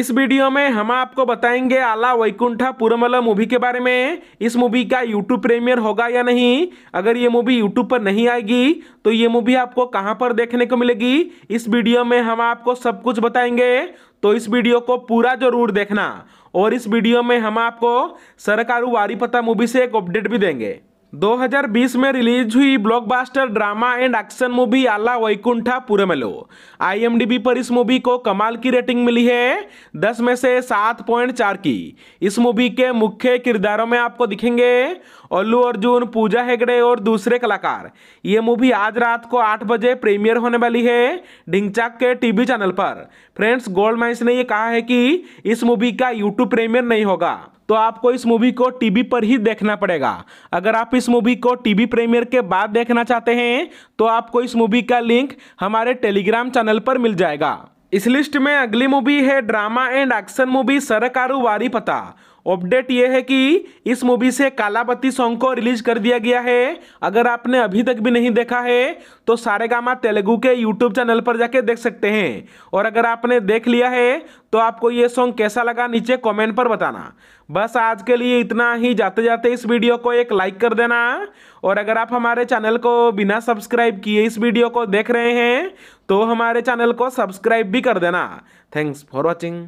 इस वीडियो में हम आपको बताएंगे आला वैकुंठा पुरमला मूवी के बारे में इस मूवी का यूट्यूब प्रीमियर होगा या नहीं अगर ये मूवी यूट्यूब पर नहीं आएगी तो ये मूवी आपको कहाँ पर देखने को मिलेगी इस वीडियो में हम आपको सब कुछ बताएंगे तो इस वीडियो को पूरा जरूर देखना और इस वीडियो में हम आपको सरकारू वारी पता मूवी से एक अपडेट भी देंगे 2020 में रिलीज हुई blockbuster drama and action movie Ala Vaikuntha पूरे पुरमेलो आई पर इस मूवी को कमाल की रेटिंग मिली है 10 में से 7.4 की इस मूवी के मुख्य किरदारों में आपको दिखेंगे अल्लू अर्जुन पूजा हेगड़े और दूसरे कलाकार ये मूवी आज रात को आठ बजे प्रीमियर होने वाली है ढिंगचाक के टीवी चैनल पर फ्रेंड्स गोल्ड माइंस ने यह कहा है कि इस मूवी का यूट्यूब प्रीमियर नहीं होगा तो आपको इस मूवी को टीवी पर ही देखना पड़ेगा अगर आप इस मूवी को टीवी प्रीमियर के बाद देखना चाहते हैं तो आपको इस मूवी का लिंक हमारे टेलीग्राम चैनल पर मिल जाएगा इस लिस्ट में अगली मूवी है drama and action movie Sarkaru Vaari पता अपडेट ये है कि इस मूवी से कालाबत्ती सॉन्ग को रिलीज कर दिया गया है अगर आपने अभी तक भी नहीं देखा है तो सारेगामा तेलुगु के यूट्यूब चैनल पर जाके देख सकते हैं और अगर आपने देख लिया है तो आपको ये सॉन्ग कैसा लगा नीचे कमेंट पर बताना बस आज के लिए इतना ही जाते जाते इस वीडियो को एक लाइक कर देना और अगर आप हमारे चैनल को बिना सब्सक्राइब किए इस वीडियो को देख रहे हैं तो हमारे चैनल को सब्सक्राइब भी कर देना थैंक्स फॉर वॉचिंग